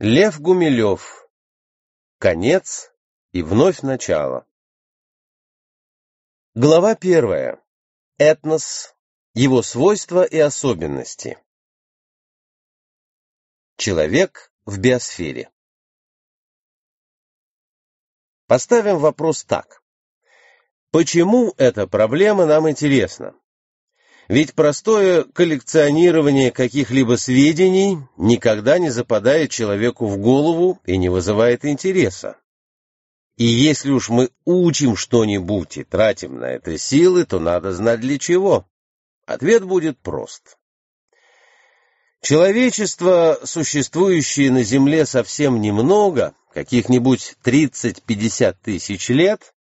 Лев Гумилев. Конец и вновь начало. Глава первая. Этнос, его свойства и особенности. Человек в биосфере. Поставим вопрос так. Почему эта проблема нам интересна? Ведь простое коллекционирование каких-либо сведений никогда не западает человеку в голову и не вызывает интереса. И если уж мы учим что-нибудь и тратим на это силы, то надо знать для чего. Ответ будет прост. Человечество, существующее на Земле совсем немного, каких-нибудь 30-50 тысяч лет,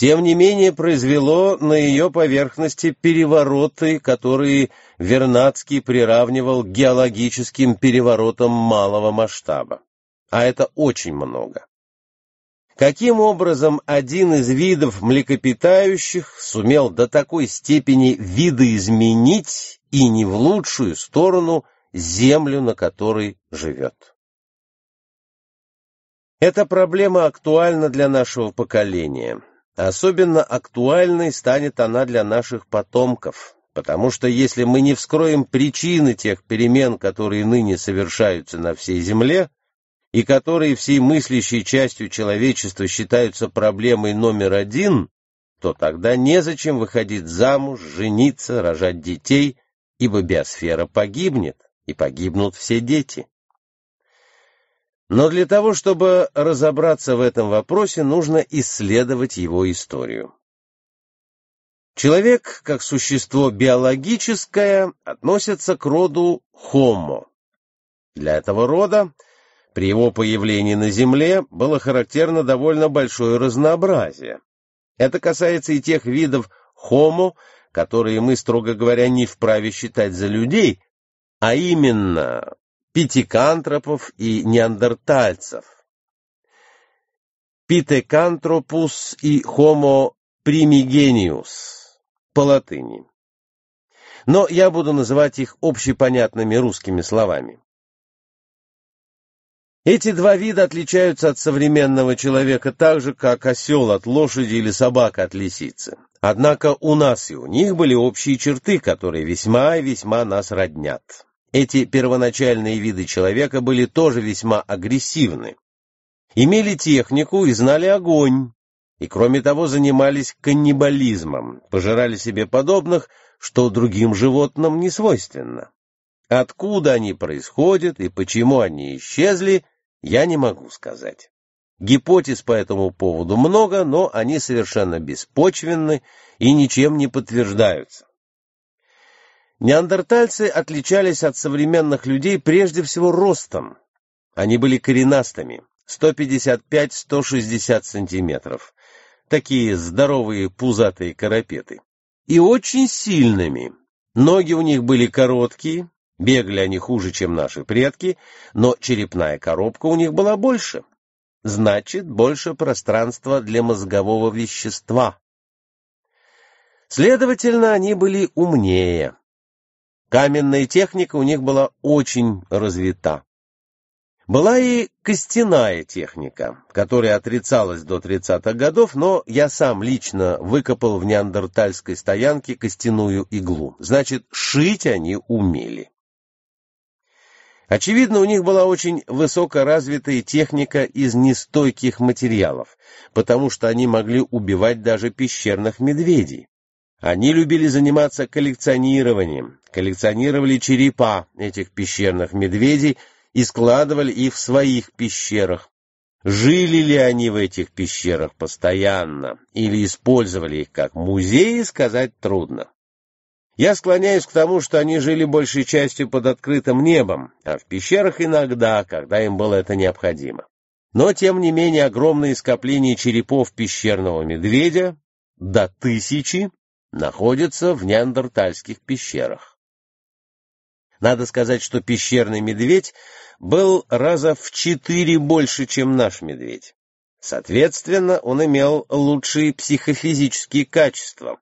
тем не менее произвело на ее поверхности перевороты, которые Вернадский приравнивал геологическим переворотам малого масштаба. А это очень много. Каким образом один из видов млекопитающих сумел до такой степени видоизменить и не в лучшую сторону землю, на которой живет? Эта проблема актуальна для нашего поколения. Особенно актуальной станет она для наших потомков, потому что если мы не вскроем причины тех перемен, которые ныне совершаются на всей Земле, и которые всей мыслящей частью человечества считаются проблемой номер один, то тогда незачем выходить замуж, жениться, рожать детей, ибо биосфера погибнет, и погибнут все дети. Но для того, чтобы разобраться в этом вопросе, нужно исследовать его историю. Человек, как существо биологическое, относится к роду Homo. Для этого рода при его появлении на Земле было характерно довольно большое разнообразие. Это касается и тех видов Homo, которые мы, строго говоря, не вправе считать за людей, а именно питикантропов и неандертальцев. Питекантропус и Homo primigenius по латыни. Но я буду называть их общепонятными русскими словами. Эти два вида отличаются от современного человека так же, как осел от лошади или собака от лисицы. Однако у нас и у них были общие черты, которые весьма и весьма нас роднят. Эти первоначальные виды человека были тоже весьма агрессивны. Имели технику и знали огонь, и кроме того занимались каннибализмом, пожирали себе подобных, что другим животным не свойственно. Откуда они происходят и почему они исчезли, я не могу сказать. Гипотез по этому поводу много, но они совершенно беспочвенны и ничем не подтверждаются. Неандертальцы отличались от современных людей прежде всего ростом. Они были коренастыми, 155-160 сантиметров, такие здоровые пузатые карапеты, и очень сильными. Ноги у них были короткие, бегали они хуже, чем наши предки, но черепная коробка у них была больше. Значит, больше пространства для мозгового вещества. Следовательно, они были умнее. Каменная техника у них была очень развита. Была и костяная техника, которая отрицалась до 30-х годов, но я сам лично выкопал в неандертальской стоянке костяную иглу. Значит, шить они умели. Очевидно, у них была очень высокоразвитая техника из нестойких материалов, потому что они могли убивать даже пещерных медведей. Они любили заниматься коллекционированием, коллекционировали черепа этих пещерных медведей и складывали их в своих пещерах. Жили ли они в этих пещерах постоянно или использовали их как музеи, сказать трудно. Я склоняюсь к тому, что они жили большей частью под открытым небом, а в пещерах иногда, когда им было это необходимо. Но, тем не менее, огромные скопления черепов пещерного медведя, до тысячи, находится в неандертальских пещерах. Надо сказать, что пещерный медведь был раза в четыре больше, чем наш медведь. Соответственно, он имел лучшие психофизические качества,